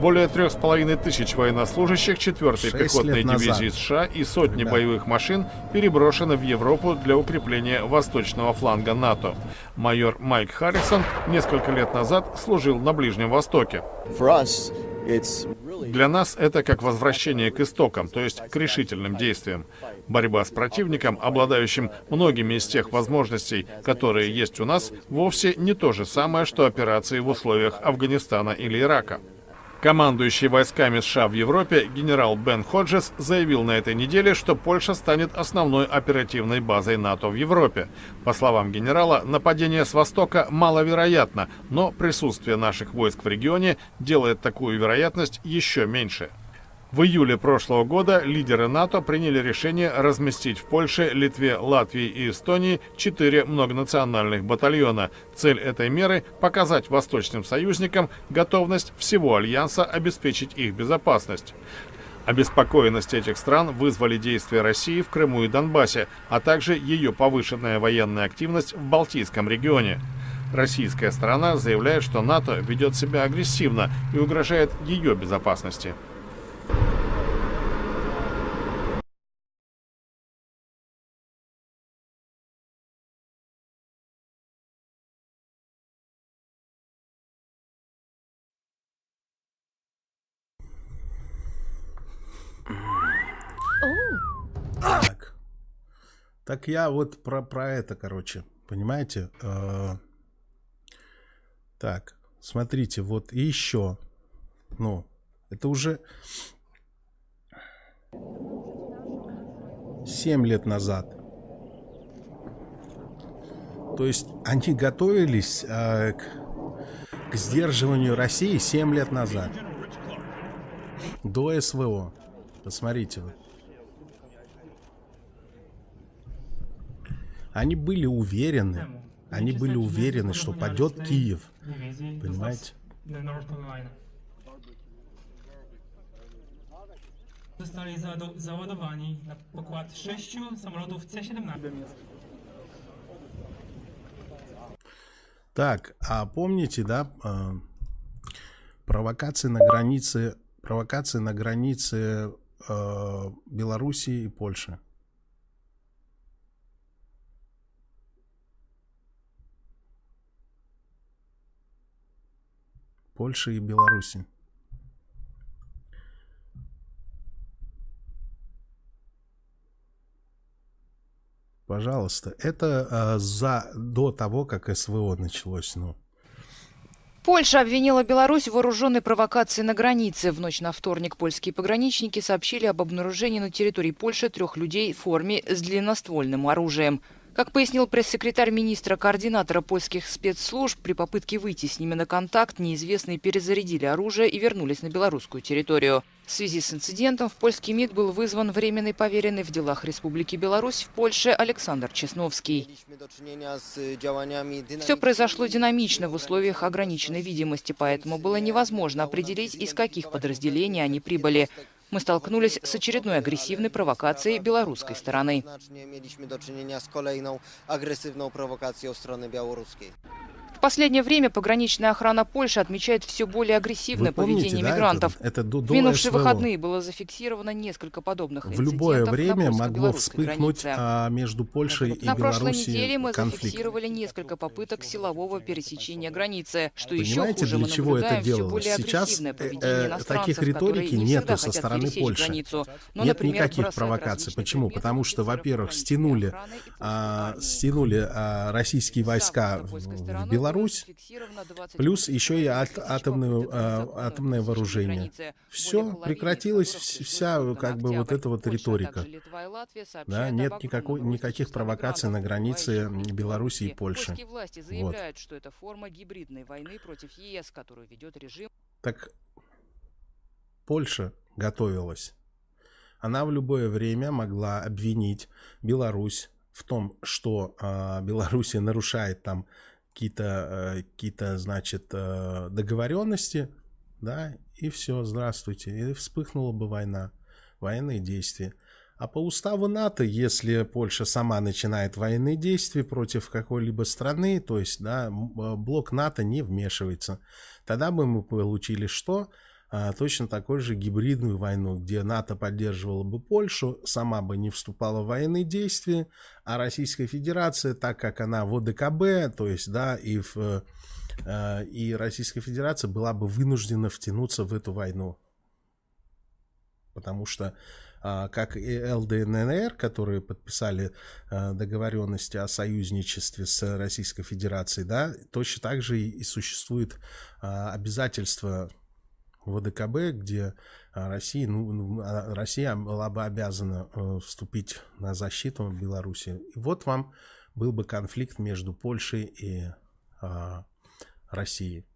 Более трех с половиной тысяч военнослужащих 4-й пехотной дивизии США и сотни Ребят. боевых машин переброшены в Европу для укрепления восточного фланга НАТО. Майор Майк Харрисон несколько лет назад служил на Ближнем Востоке. Для нас это как возвращение к истокам, то есть к решительным действиям. Борьба с противником, обладающим многими из тех возможностей, которые есть у нас, вовсе не то же самое, что операции в условиях Афганистана или Ирака. Командующий войсками США в Европе генерал Бен Ходжес заявил на этой неделе, что Польша станет основной оперативной базой НАТО в Европе. По словам генерала, нападение с востока маловероятно, но присутствие наших войск в регионе делает такую вероятность еще меньше. В июле прошлого года лидеры НАТО приняли решение разместить в Польше, Литве, Латвии и Эстонии четыре многонациональных батальона. Цель этой меры – показать восточным союзникам готовность всего Альянса обеспечить их безопасность. Обеспокоенность этих стран вызвали действия России в Крыму и Донбассе, а также ее повышенная военная активность в Балтийском регионе. Российская сторона заявляет, что НАТО ведет себя агрессивно и угрожает ее безопасности. Так. Так я вот про, про это, короче, понимаете? Э, так, смотрите, вот и еще. Ну, это уже 7 лет назад. То есть они готовились э, к, к сдерживанию России 7 лет назад. До СВО. Посмотрите вы. Они были уверены, они были уверены, что падет Киев. Понимаете? zostali załadowani na pokład sześciu samolotów C-17. Так, а помните, да, провокации на границе, провокации на границе э, Белоруссии и Польши? Польши и Беларуси. Пожалуйста. Это э, за, до того, как СВО началось. Ну. Польша обвинила Беларусь в вооруженной провокации на границе. В ночь на вторник польские пограничники сообщили об обнаружении на территории Польши трех людей в форме с длинноствольным оружием. Как пояснил пресс-секретарь министра координатора польских спецслужб, при попытке выйти с ними на контакт неизвестные перезарядили оружие и вернулись на белорусскую территорию. В связи с инцидентом в польский МИД был вызван временный поверенный в делах Республики Беларусь в Польше Александр Чесновский. Все произошло динамично в условиях ограниченной видимости, поэтому было невозможно определить, из каких подразделений они прибыли мы столкнулись с очередной агрессивной провокацией белорусской стороны. В последнее время пограничная охрана Польши отмечает все более агрессивное помните, поведение да, мигрантов. Это, это до, минувшие СВО. выходные было зафиксировано несколько подобных В любое время могло вспыхнуть а, между Польшей и Белоруссией. На прошлой неделе мы конфликт. зафиксировали несколько попыток силового пересечения границы, что Понимаете, еще хуже, для мы чего это делалось? Сейчас э, э, таких риторики нету со стороны стороны Польши. Границу. Но, ну, Нет например, никаких провокаций. Почему? Потому что, во-первых, стянули, а, стянули а, российские войска в, в Беларусь, плюс еще и ат, атомное, а, э, атомное вооружение. Все, прекратилось вся как бы вот эта вот а риторика. Да, нет никакой, никаких провокаций на границе Беларуси и Польши. вот. что это форма гибридной войны против ЕС, которую ведет режим. Так Польша готовилась. Она в любое время могла обвинить Беларусь в том, что э, а, Белоруссия нарушает там какие-то, э, какие-то значит, э, договоренности, да, и все, здравствуйте. И вспыхнула бы война, военные действия. А по уставу НАТО, если Польша сама начинает военные действия против какой-либо страны, то есть да, э, блок НАТО не вмешивается, тогда бы мы получили что? А, точно такой же гибридную войну, где НАТО поддерживала бы Польшу, сама бы не вступала в военные действия, а Российская Федерация, так как она в ОДКБ, то есть, да, и, в, э, а, и Российская Федерация была бы вынуждена втянуться в эту войну. Потому что а, как и ЛДНР, которые подписали э, договоренности о союзничестве с Российской Федерацией, да, точно так же и существует обязательство ВДКБ, где а, Россия, ну, ну а, Россия была бы обязана э, вступить на защиту Беларуси. И вот вам был бы конфликт между Польшей и а, Россией.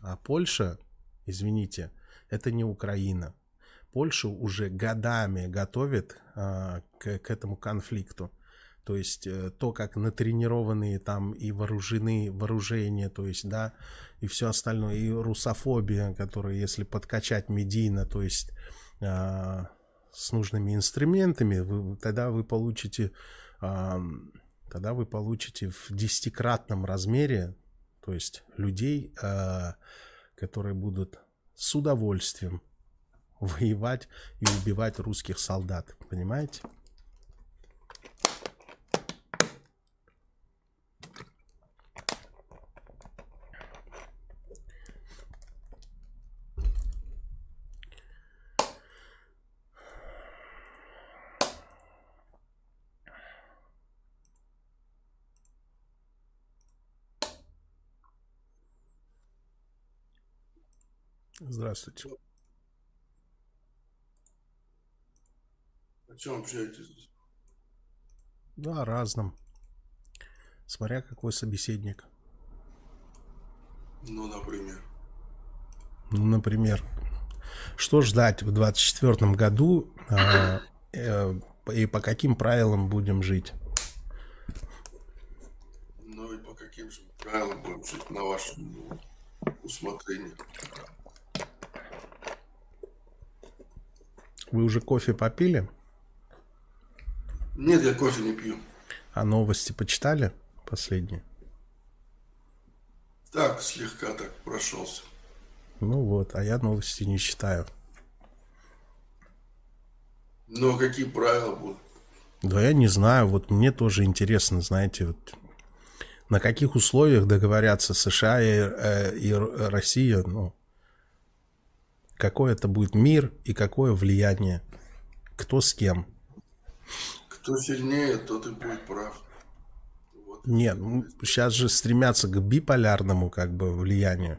А Польша, извините, это не Украина. Польшу уже годами готовит а, к, к этому конфликту то есть э, то, как натренированные там и вооружены, вооружение, то есть, да, и все остальное, и русофобия, которая, если подкачать медийно, то есть э, с нужными инструментами, вы, тогда вы получите, э, тогда вы получите в десятикратном размере, то есть людей, э, которые будут с удовольствием воевать и убивать русских солдат, понимаете? Здравствуйте. О чем общаетесь? Да, разным. Смотря какой собеседник. Ну, например. Ну, например. Что ждать в 2024 году э, э, и по каким правилам будем жить? Ну и по каким же правилам будем жить на вашем усмотрении. Вы уже кофе попили? Нет, я кофе не пью. А новости почитали последние? Так, слегка так прошелся. Ну вот, а я новости не читаю. Но какие правила будут? Да я не знаю, вот мне тоже интересно, знаете, вот на каких условиях договорятся США и, э, и Россия, ну, какой это будет мир и какое влияние, кто с кем. Кто сильнее, тот и будет прав. Вот. Нет, сейчас ну, же стремятся к биполярному как бы влиянию.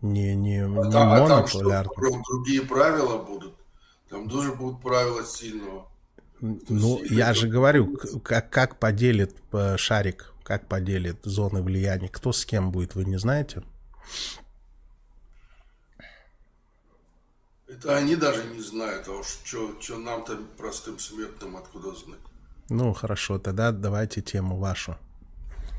Не, не, а не там, монополярному. А там что, другие правила будут. Там тоже будут правила сильного. Ну, я же говорю, как, как поделит э, шарик, как поделит зоны влияния, кто с кем будет, вы не знаете? Это они даже не знают, а уж что нам-то простым смертным откуда знать. Ну, хорошо, тогда давайте тему вашу.